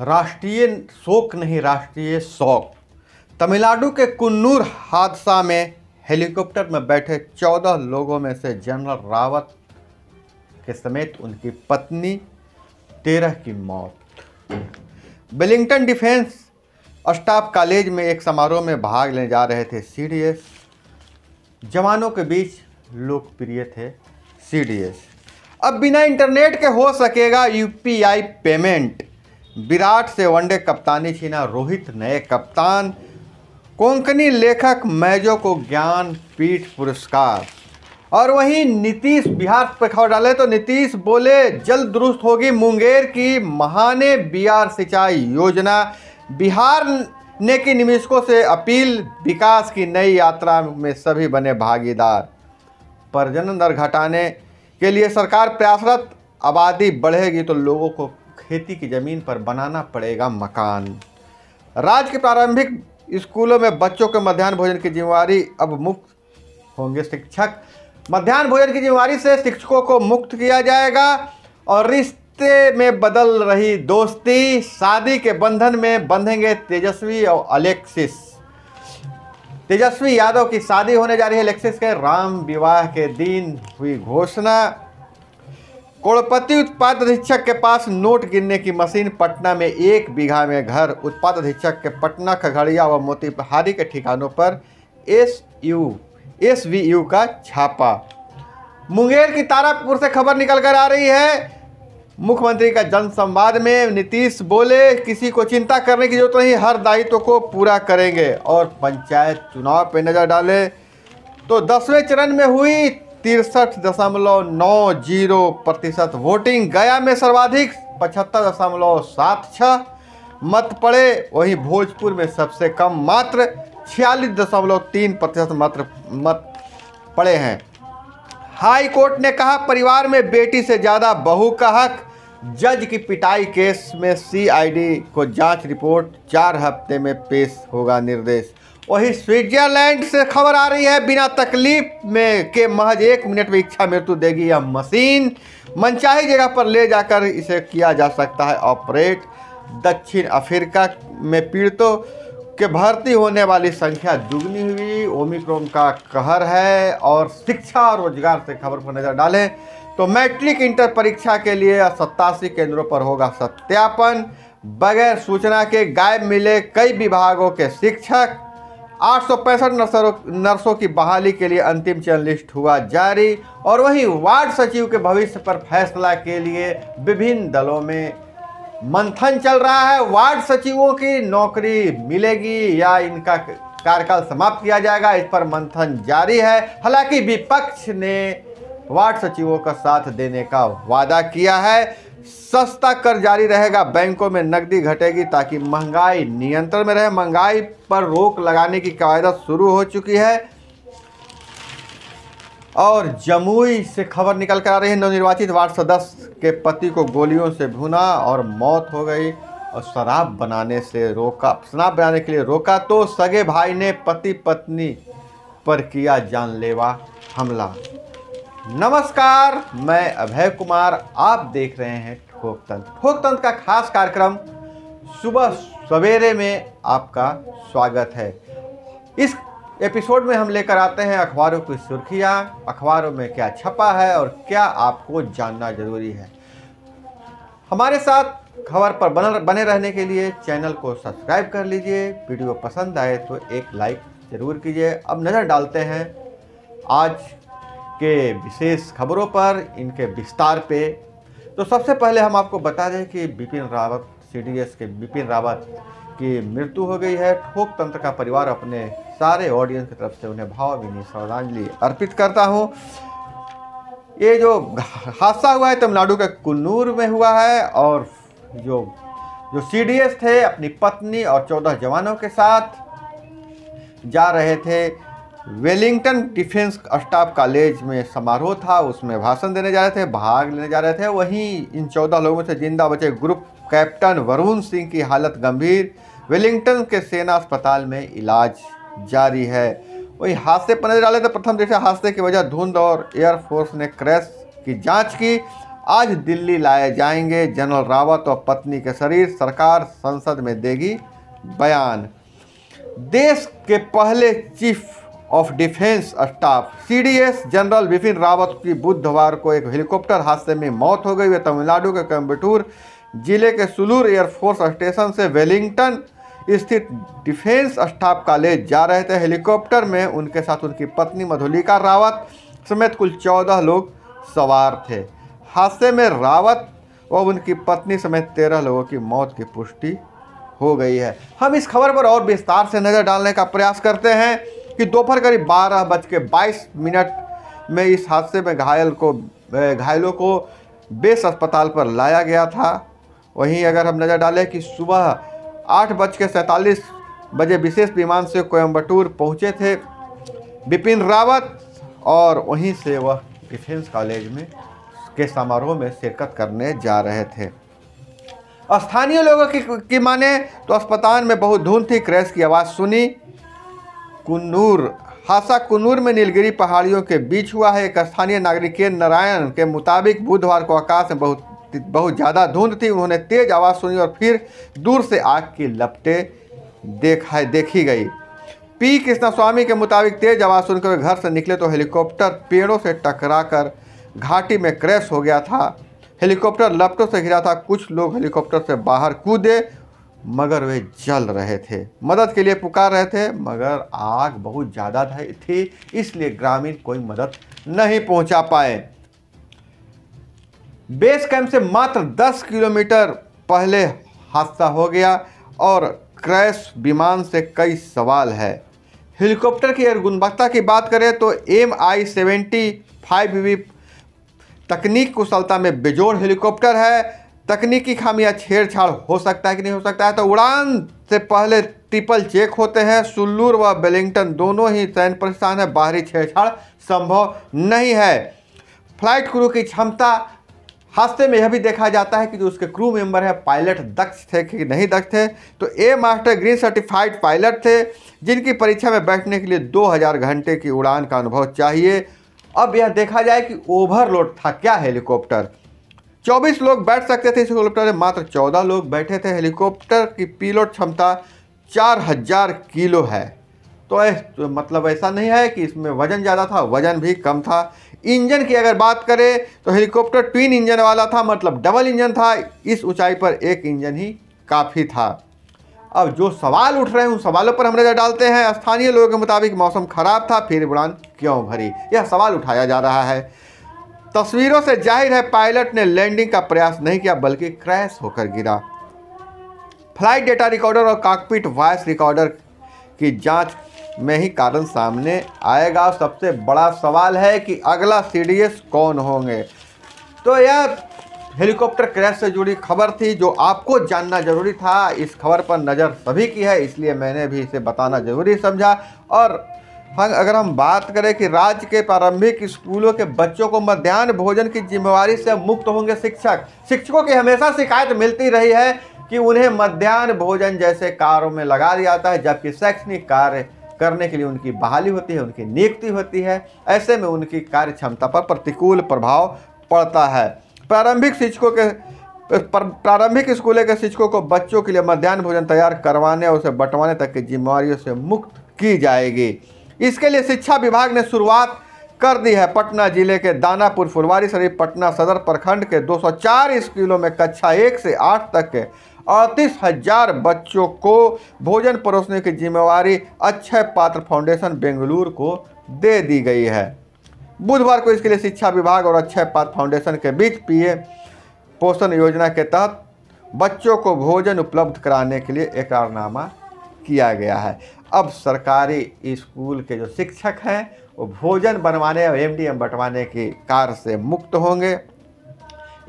राष्ट्रीय शोक नहीं राष्ट्रीय शौक तमिलनाडु के कुन्नूर हादसा में हेलीकॉप्टर में बैठे चौदह लोगों में से जनरल रावत के समेत उनकी पत्नी तेरह की मौत वेलिंगटन डिफेंस स्टाफ कॉलेज में एक समारोह में भाग लेने जा रहे थे सीडीएस जवानों के बीच लोकप्रिय थे सीडीएस अब बिना इंटरनेट के हो सकेगा यूपीआई पेमेंट विराट से वनडे कप्तानी छीना रोहित नए कप्तान कोंकणी लेखक मैजो को ज्ञान पीठ पुरस्कार और वहीं नीतीश बिहार पर खबर डाले तो नीतीश बोले जल्द दुरुस्त होगी मुंगेर की महाने बीआर सिंचाई योजना बिहार ने की निवेशकों से अपील विकास की नई यात्रा में सभी बने भागीदार प्रजनन दर घटाने के लिए सरकार प्रयासरत आबादी बढ़ेगी तो लोगों को खेती की ज़मीन पर बनाना पड़ेगा मकान राज्य के प्रारंभिक स्कूलों में बच्चों के मध्यान्ह भोजन की जिम्मेवारी अब मुक्त होंगे शिक्षक मध्यान्ह भोजन की जिम्मेवारी से शिक्षकों को मुक्त किया जाएगा और रिश्ते में बदल रही दोस्ती शादी के बंधन में बंधेंगे तेजस्वी और अलेक्सिस तेजस्वी यादव की शादी होने जा रही है अलेक्सिस के राम विवाह के दिन हुई घोषणा कोड़पति उत्पाद अधीक्षक के पास नोट गिनने की मशीन पटना में एक बीघा में घर उत्पाद अधीक्षक के पटना खगड़िया व मोतीहारी के ठिकानों पर S U S V U का छापा मुंगेर की तारापुर से खबर निकल कर आ रही है मुख्यमंत्री का जनसंवाद में नीतीश बोले किसी को चिंता करने की जरूरत नहीं हर दायित्व को पूरा करेंगे और पंचायत चुनाव पर नज़र डाले तो दसवें चरण में हुई तिरसठ दशमलव नौ जीरो प्रतिशत वोटिंग गया में सर्वाधिक पचहत्तर दशमलव सात छः मत पड़े वहीं भोजपुर में सबसे कम मात्र छियालीस दशमलव तीन प्रतिशत मात्र मत पड़े हैं हाई कोर्ट ने कहा परिवार में बेटी से ज़्यादा बहू का हक जज की पिटाई केस में सीआईडी को जांच रिपोर्ट चार हफ्ते में पेश होगा निर्देश वहीं स्विट्जरलैंड से खबर आ रही है बिना तकलीफ में के महज एक मिनट में इच्छा मृत्यु देगी यह मशीन मनचाही जगह पर ले जाकर इसे किया जा सकता है ऑपरेट दक्षिण अफ्रीका में पीड़ितों के भर्ती होने वाली संख्या दुगनी हुई ओमिक्रोन का कहर है और शिक्षा और रोजगार से खबर पर नज़र डालें तो मैट्रिक इंटर परीक्षा के लिए सत्तासी केंद्रों पर होगा सत्यापन बगैर सूचना के गायब मिले कई विभागों के शिक्षक आठ नर्सों नर्सों की बहाली के लिए अंतिम चयन लिस्ट हुआ जारी और वहीं वार्ड सचिव के भविष्य पर फैसला के लिए विभिन्न दलों में मंथन चल रहा है वार्ड सचिवों की नौकरी मिलेगी या इनका कार्यकाल समाप्त किया जाएगा इस पर मंथन जारी है हालांकि विपक्ष ने वार्ड सचिवों का साथ देने का वादा किया है सस्ता कर जारी रहेगा बैंकों में नकदी घटेगी ताकि महंगाई नियंत्रण में रहे महंगाई पर रोक लगाने की कवायद शुरू हो चुकी है और जमुई से खबर निकल कर आ रही है नवनिर्वाचित वार्ड सदस्य के पति को गोलियों से भुना और मौत हो गई और शराब बनाने से रोका शराब बनाने के लिए रोका तो सगे भाई ने पति पत्नी पर किया जानलेवा हमला नमस्कार मैं अभय कुमार आप देख रहे हैं ठोक तंत्र ठोक तंत्र का खास कार्यक्रम सुबह सवेरे में आपका स्वागत है इस एपिसोड में हम लेकर आते हैं अखबारों की सुर्खियाँ अखबारों में क्या छपा है और क्या आपको जानना जरूरी है हमारे साथ खबर पर बन बने रहने के लिए चैनल को सब्सक्राइब कर लीजिए वीडियो पसंद आए तो एक लाइक ज़रूर कीजिए अब नज़र डालते हैं आज के विशेष खबरों पर इनके विस्तार पे तो सबसे पहले हम आपको बता दें कि बिपिन रावत सीडीएस के बिपिन रावत की मृत्यु हो गई है ठोक तंत्र का परिवार अपने सारे ऑडियंस की तरफ से उन्हें भावभीनी श्रद्धांजलि अर्पित करता हूँ ये जो हादसा हुआ है तमिलनाडु के कन्नूर में हुआ है और जो जो सीडीएस थे अपनी पत्नी और चौदह जवानों के साथ जा रहे थे वेलिंगटन डिफेंस स्टाफ कॉलेज में समारोह था उसमें भाषण देने जा रहे थे भाग लेने जा रहे थे वहीं इन चौदह लोगों से जिंदा बचे ग्रुप कैप्टन वरुण सिंह की हालत गंभीर वेलिंगटन के सेना अस्पताल में इलाज जारी है वहीं हादसे पर नजर आ रहे थे प्रथम दृष्टि हादसे की वजह धुंध और एयरफोर्स ने क्रैश की जाँच की आज दिल्ली लाए जाएंगे जनरल रावत और पत्नी के शरीर सरकार संसद में देगी बयान देश के पहले chief of defence staff CDS general Bipin Rawat की बुधवार को एक हेलीकॉप्टर हादसे में मौत हो गई वे तमिलनाडु के कम्बटूर जिले के सुलूर एयरफोर्स स्टेशन से वेलिंगटन स्थित डिफेंस स्टाफ ले जा रहे थे हेलीकॉप्टर में उनके साथ उनकी पत्नी मधुलिका रावत समेत कुल चौदह लोग सवार थे हादसे में रावत व उनकी पत्नी समेत तेरह लोगों की मौत की पुष्टि हो गई है हम इस खबर पर और विस्तार से नज़र डालने का प्रयास करते हैं कि दोपहर करीब बारह बज के बाईस मिनट में इस हादसे में घायल को घायलों को बेस अस्पताल पर लाया गया था वहीं अगर हम नज़र डालें कि सुबह आठ बज के सैंतालीस बजे विशेष विमान से कोयम्बटूर पहुंचे थे बिपिन रावत और वहीं से वह डिफेंस कॉलेज में के समारोह में शिरकत करने जा रहे थे स्थानीय लोगों की, की माने तो अस्पताल में बहुत धुंध थी क्रैश की आवाज़ सुनी कुन्नूर हादसा कुन्नूर में नीलगिरी पहाड़ियों के बीच हुआ है एक स्थानीय नागरिक के नारायण के मुताबिक बुधवार को आकाश में बहुत बहुत ज़्यादा धुंध थी उन्होंने तेज आवाज़ सुनी और फिर दूर से आग की लपटे देखा देखी गई पी कृष्णा स्वामी के मुताबिक तेज आवाज़ सुनकर घर से निकले तो हेलीकॉप्टर पेड़ों से टकराकर घाटी में क्रैश हो गया था हेलीकॉप्टर लपटों से घिरा था कुछ लोग हेलीकॉप्टर से बाहर कूदे मगर वे जल रहे थे मदद के लिए पुकार रहे थे मगर आग बहुत ज़्यादा थी इसलिए ग्रामीण कोई मदद नहीं पहुंचा पाए बेस कैंप से मात्र 10 किलोमीटर पहले हादसा हो गया और क्रैश विमान से कई सवाल है हेलीकॉप्टर की अगर गुणवत्ता की बात करें तो एम आई सेवेंटी फाइव तकनीक कुशलता में बेजोड़ हेलीकॉप्टर है तकनीकी खामियां छेड़छाड़ हो सकता है कि नहीं हो सकता है तो उड़ान से पहले ट्रिपल चेक होते हैं सुल्लूर व बेलिंगटन दोनों ही चयन प्रस्थान है बाहरी छेड़छाड़ संभव नहीं है फ्लाइट क्रू की क्षमता हादसे में यह भी देखा जाता है कि जो उसके क्रू मेंबर है पायलट दक्ष थे कि नहीं दक्ष थे तो a master green certified pilot थे जिनकी परीक्षा में बैठने के लिए 2000 घंटे की उड़ान का अनुभव चाहिए अब यह देखा जाए कि ओवरलोड था क्या हेलीकॉप्टर चौबीस लोग बैठ सकते थे इस हेलीकॉप्टर में मात्र चौदह लोग बैठे थे हेलीकॉप्टर की पीलोट क्षमता चार हजार किलो है तो, ऐस, तो मतलब ऐसा नहीं है कि इसमें वज़न ज़्यादा था वज़न भी कम था इंजन की अगर बात करें तो हेलीकॉप्टर ट्विन इंजन वाला था मतलब डबल इंजन था इस ऊंचाई पर एक इंजन ही काफ़ी था अब जो सवाल उठ रहे हैं उन सवालों पर हम नज़र डालते हैं स्थानीय लोगों के मुताबिक मौसम खराब था फिर उड़ान क्यों भरी यह सवाल उठाया जा रहा है तस्वीरों से जाहिर है पायलट ने लैंडिंग का प्रयास नहीं किया बल्कि क्रैश होकर गिरा फ्लाइट डेटा रिकॉर्डर और कॉकपिट वॉइस रिकॉर्डर की जांच में ही कारण सामने आएगा सबसे बड़ा सवाल है कि अगला सी कौन होंगे तो यह हेलीकॉप्टर क्रैश से जुड़ी खबर थी जो आपको जानना जरूरी था इस खबर पर नज़र सभी की है इसलिए मैंने भी इसे बताना ज़रूरी समझा और हम अगर हम बात करें कि राज्य के प्रारंभिक स्कूलों के बच्चों को मध्यान्ह भोजन की जिम्मेवारी से मुक्त होंगे शिक्षक शिक्षकों की हमेशा शिकायत मिलती रही है कि उन्हें मध्यान्ह भोजन जैसे कार्यों में लगा दिया जाता है जबकि शैक्षणिक कार्य करने के लिए उनकी बहाली होती है उनकी नियुक्ति होती है ऐसे में उनकी कार्य क्षमता पर प्रतिकूल प्रभाव पड़ता है प्रारंभिक शिक्षकों के प्रारंभिक स्कूलों के शिक्षकों को बच्चों के लिए मध्यान्ह भोजन तैयार करवाने और उसे बंटवाने तक की जिम्मेवारियों से मुक्त की जाएगी इसके लिए शिक्षा विभाग ने शुरुआत कर दी है पटना जिले के दानापुर फुलवारी शरीफ पटना सदर प्रखंड के 204 स्कूलों में कक्षा एक से आठ तक के अड़तीस हजार बच्चों को भोजन परोसने की जिम्मेवारी अक्षय पात्र फाउंडेशन बेंगलुरु को दे दी गई है बुधवार को इसके लिए शिक्षा विभाग और अक्षय पात्र फाउंडेशन के बीच पीए पोषण योजना के तहत बच्चों को भोजन उपलब्ध कराने के लिए एकारनामा किया गया है अब सरकारी स्कूल के जो शिक्षक हैं वो भोजन बनवाने और एम एम बंटवाने के कार्य से मुक्त होंगे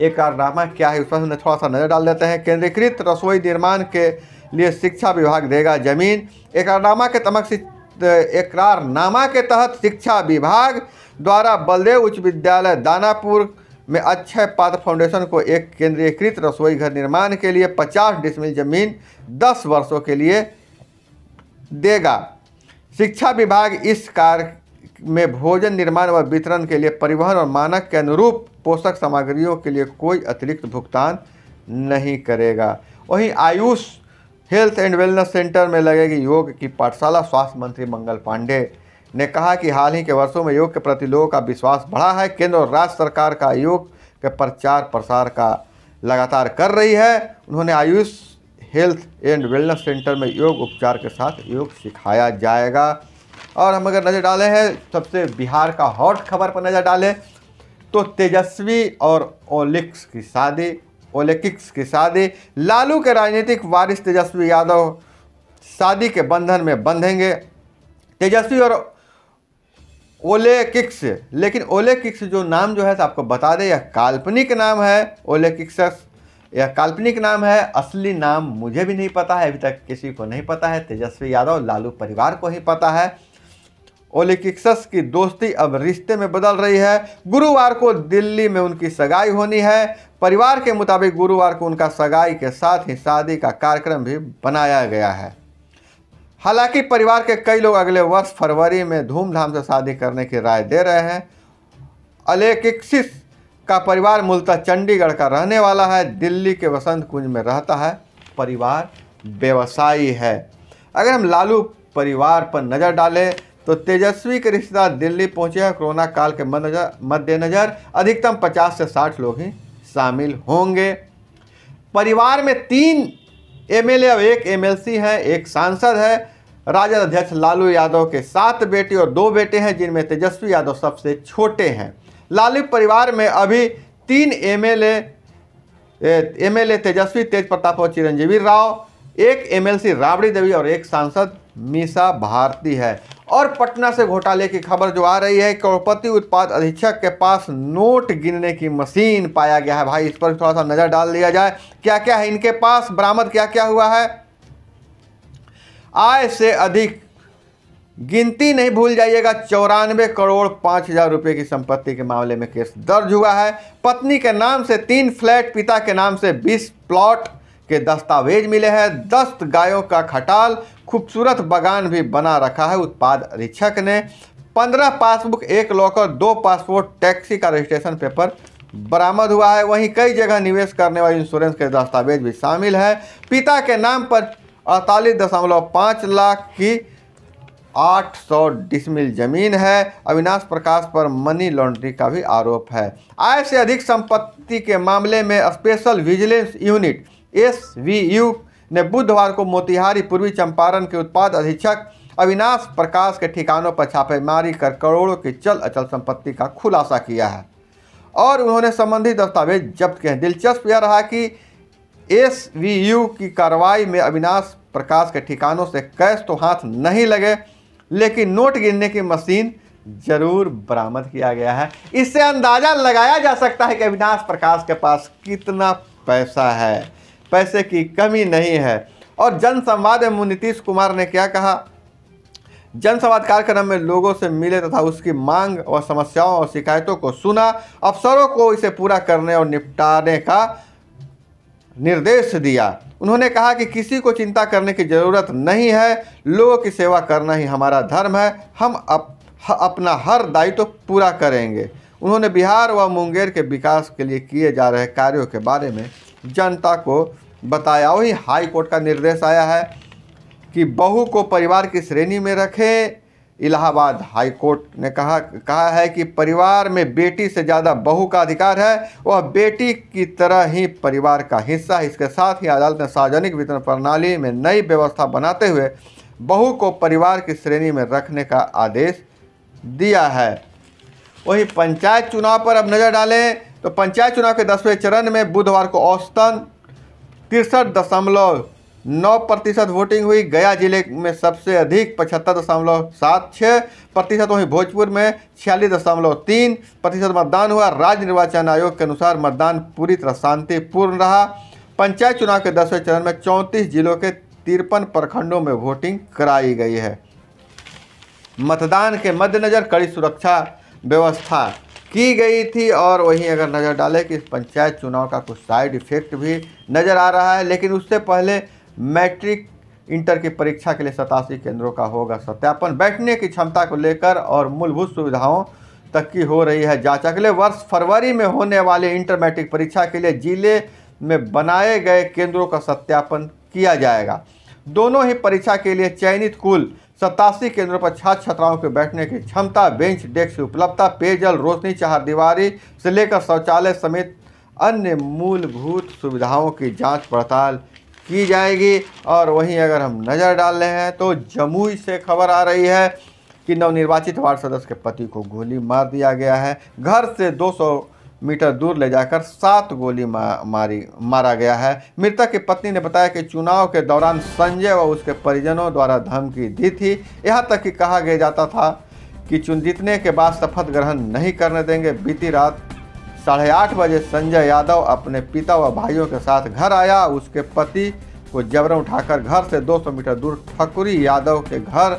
एक कारनामा क्या है उस पर थोड़ा सा नज़र डाल देते हैं केंद्रीकृत रसोई निर्माण के लिए शिक्षा विभाग देगा जमीन कारनामा के तमक एकरारनामा के तहत शिक्षा विभाग द्वारा बलदेव उच्च विद्यालय दानापुर में अक्षय पात्र फाउंडेशन को एक केंद्रीयकृत रसोई घर निर्माण के लिए 50 डिसमिल जमीन 10 वर्षों के लिए देगा शिक्षा विभाग इस कार्य में भोजन निर्माण व वितरण के लिए परिवहन और मानक के अनुरूप पोषक सामग्रियों के लिए कोई अतिरिक्त भुगतान नहीं करेगा वहीं Ayush health and wellness centre में लगेगी योग की पाठशाला स्वास्थ्य मंत्री मंगल पांडे ने कहा कि हाल ही के वर्षों में योग के प्रति लोगों का विश्वास बढ़ा है केंद्र और राज्य सरकार का योग के प्रचार प्रसार का लगातार कर रही है उन्होंने Ayush health and wellness centre में योग उपचार के साथ योग सिखाया जाएगा और हम अगर नज़र डालें हैं सबसे बिहार का हॉट खबर पर नज़र डालें तो तेजस्वी और ओलिक्स की शादी ओलेकिक्स की शादी लालू के राजनीतिक वारिस तेजस्वी यादव शादी के बंधन में बंधेंगे तेजस्वी और ओले किक्स लेकिन ओले किक्स जो नाम जो है तो आपको बता दें यह काल्पनिक नाम है ओले किक्स यह काल्पनिक नाम है असली नाम मुझे भी नहीं पता है अभी तक किसी को नहीं पता है तेजस्वी यादव लालू परिवार को ही पता है ओलिकिक्सस की दोस्ती अब रिश्ते में बदल रही है गुरुवार को दिल्ली में उनकी सगाई होनी है परिवार के मुताबिक गुरुवार को उनका सगाई के साथ ही शादी का कार्यक्रम भी बनाया गया है हालांकि परिवार के कई लोग अगले वर्ष फरवरी में धूमधाम से शादी करने की राय दे रहे हैं अलेकिक्सिस का परिवार मूलतः चंडीगढ़ का रहने वाला है दिल्ली के वसंत कुंज में रहता है परिवार व्यवसायी है अगर हम लालू परिवार पर नज़र डालें तो तेजस्वी के रिश्तेदार दिल्ली पहुंचे हैं कोरोना काल के मद्देनज़र अधिकतम 50 से 60 लोग ही शामिल होंगे परिवार में तीन एमएलए और एक एमएलसी हैं एक सांसद है राजद अध्यक्ष लालू यादव के सात बेटे और दो बेटे हैं जिनमें तेजस्वी यादव सबसे छोटे हैं लालू परिवार में अभी तीन एमएलए एमएलए तेजस्वी तेज प्रताप और चिरंजीवी राव एक एमएलसी राबड़ी देवी और एक सांसद मीसा भारती है और पटना से घोटाले की खबर जो आ रही है करोड़पति उत्पाद अधीक्षक के पास नोट गिनने की मशीन पाया गया है भाई इस पर थोड़ा सा नज़र डाल दिया जाए क्या क्या है इनके पास बरामद क्या क्या हुआ है आय से अधिक गिनती नहीं भूल जाइएगा चौरानवे करोड़ पाँच हजार रुपये की संपत्ति के मामले में केस दर्ज हुआ है पत्नी के नाम से तीन फ्लैट पिता के नाम से बीस प्लॉट के दस्तावेज मिले हैं दस्त गायों का खटाल खूबसूरत बागान भी बना रखा है उत्पाद अधीक्षक ने पंद्रह पासबुक एक लॉकर दो पासपोर्ट टैक्सी का रजिस्ट्रेशन पेपर बरामद हुआ है वहीं कई जगह निवेश करने वाले इंश्योरेंस के दस्तावेज भी शामिल है पिता के नाम पर अड़तालीस दशमलव पाँच लाख की आठ सौ डिसमिल जमीन है अविनाश प्रकाश पर मनी लॉन्ड्री का भी आरोप है आय से अधिक संपत्ति के मामले में स्पेशल विजिलेंस यूनिट एस ने बुधवार को मोतिहारी पूर्वी चंपारण के उत्पाद अधीक्षक अविनाश प्रकाश के ठिकानों पर छापेमारी कर करोड़ों की चल अचल संपत्ति का खुलासा किया है और उन्होंने संबंधित दस्तावेज जब्त किए हैं दिलचस्प यह रहा कि एस की कार्रवाई में अविनाश प्रकाश के ठिकानों से कैश तो हाथ नहीं लगे लेकिन नोट गिनने की मशीन जरूर बरामद किया गया है इससे अंदाज़ा लगाया जा सकता है कि अविनाश प्रकाश के पास कितना पैसा है पैसे की कमी नहीं है और जनसंवाद एवं नीतीश कुमार ने क्या कहा जनसंवाद कार्यक्रम में लोगों से मिले तथा उसकी मांग और समस्याओं और शिकायतों को सुना अफसरों को इसे पूरा करने और निपटाने का निर्देश दिया उन्होंने कहा कि किसी को चिंता करने की ज़रूरत नहीं है लोगों की सेवा करना ही हमारा धर्म है हम अप, अपना हर दायित्व तो पूरा करेंगे उन्होंने बिहार व मुंगेर के विकास के लिए किए जा रहे कार्यों के बारे में जनता को बताया वही हाईकोर्ट का निर्देश आया है कि बहू को परिवार की श्रेणी में रखें इलाहाबाद हाई कोर्ट ने कहा कहा है कि परिवार में बेटी से ज़्यादा बहू का अधिकार है वह बेटी की तरह ही परिवार का हिस्सा है इसके साथ ही अदालत ने सार्वजनिक वितरण प्रणाली में नई व्यवस्था बनाते हुए बहू को परिवार की श्रेणी में रखने का आदेश दिया है वहीं पंचायत चुनाव पर अब नज़र डालें तो पंचायत चुनाव के दसवें चरण में बुधवार को औसतन तिरसठ दशमलव नौ प्रतिशत वोटिंग हुई गया जिले में सबसे अधिक पचहत्तर दशमलव सात छः प्रतिशत वहीं भोजपुर में छियालीस दशमलव तीन प्रतिशत मतदान हुआ राज्य निर्वाचन आयोग के अनुसार मतदान पूरी तरह शांतिपूर्ण रहा पंचायत चुनाव के दसवें चरण में चौंतीस जिलों के तिरपन प्रखंडों में वोटिंग कराई गई है मतदान के मद्देनज़र कड़ी सुरक्षा व्यवस्था की गई थी और वहीं अगर नज़र डालें कि इस पंचायत चुनाव का कुछ साइड इफ़ेक्ट भी नज़र आ रहा है लेकिन उससे पहले मैट्रिक इंटर की परीक्षा के लिए सतासी केंद्रों का होगा सत्यापन बैठने की क्षमता को लेकर और मूलभूत सुविधाओं तक की हो रही है जांच अगले वर्ष फरवरी में होने वाले इंटर मैट्रिक परीक्षा के लिए जिले में बनाए गए केंद्रों का सत्यापन किया जाएगा दोनों ही परीक्षा के लिए चयनित कुल सतासी केंद्रों पर छात्र छात्राओं के बैठने की क्षमता बेंच डेस्क उपलब्धता पेयजल रोशनी चार दीवारी से लेकर शौचालय समेत अन्य मूलभूत सुविधाओं की जांच पड़ताल की जाएगी और वहीं अगर हम नज़र डाल रहे हैं तो जमुई से खबर आ रही है कि नवनिर्वाचित वार्ड सदस्य के पति को गोली मार दिया गया है घर से 200 मीटर दूर ले जाकर सात गोली मा, मारी मारा गया है मृतक की पत्नी ने बताया कि चुनाव के दौरान संजय व उसके परिजनों द्वारा धमकी दी थी यहाँ तक कि कहा गया जाता था कि चुन जीतने के बाद शपथ ग्रहण नहीं करने देंगे बीती रात साढ़े आठ बजे संजय यादव अपने पिता व भाइयों के साथ घर आया उसके पति को जबरन उठाकर घर से 200 मीटर दूर ठकुरी यादव के घर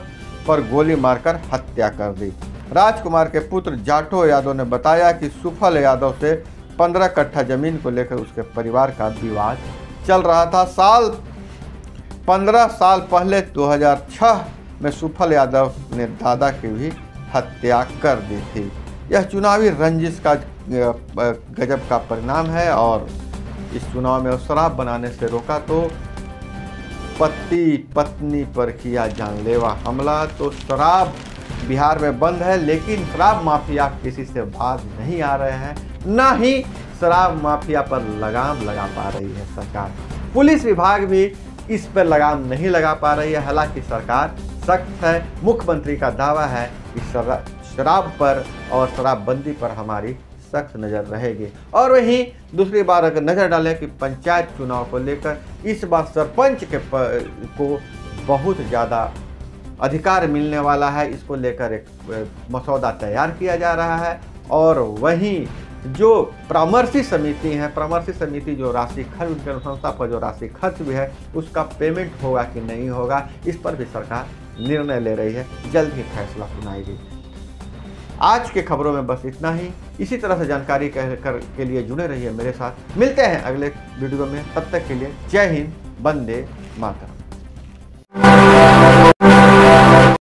पर गोली मारकर हत्या कर दी राजकुमार के पुत्र जाटो यादव ने बताया कि सुफल यादव से पंद्रह कट्ठा जमीन को लेकर उसके परिवार का विवाद चल रहा था साल पंद्रह साल पहले 2006 में सुफल यादव ने दादा की भी हत्या कर दी थी यह चुनावी रंजिश का गजब का परिणाम है और इस चुनाव में शराब बनाने से रोका तो पति पत्नी पर किया जानलेवा हमला तो शराब बिहार में बंद है लेकिन शराब माफिया किसी से बात नहीं आ रहे हैं न ही शराब माफिया पर लगाम लगा पा रही है सरकार पुलिस विभाग भी इस पर लगाम नहीं लगा पा रही है हालांकि सरकार सख्त है मुख्यमंत्री का दावा है कि शराब पर और शराबबंदी पर हमारी सख्त नज़र रहेगी और वहीं दूसरी बार अगर नज़र डालें कि पंचायत चुनाव को लेकर इस बार सरपंच के प, को बहुत ज़्यादा अधिकार मिलने वाला है इसको लेकर एक मसौदा तैयार किया जा रहा है और वहीं जो परामर्शी समिति है परामर्शी समिति जो राशि खर्च उनके अनुसंस्था पर जो राशि खर्च भी है उसका पेमेंट होगा कि नहीं होगा इस पर भी सरकार निर्णय ले रही है जल्द ही फैसला सुनाएगी आज के खबरों में बस इतना ही इसी तरह से जानकारी कह कर के लिए जुड़े रहिए मेरे साथ मिलते हैं अगले वीडियो में तब तक के लिए जय हिंद बंदे मातरम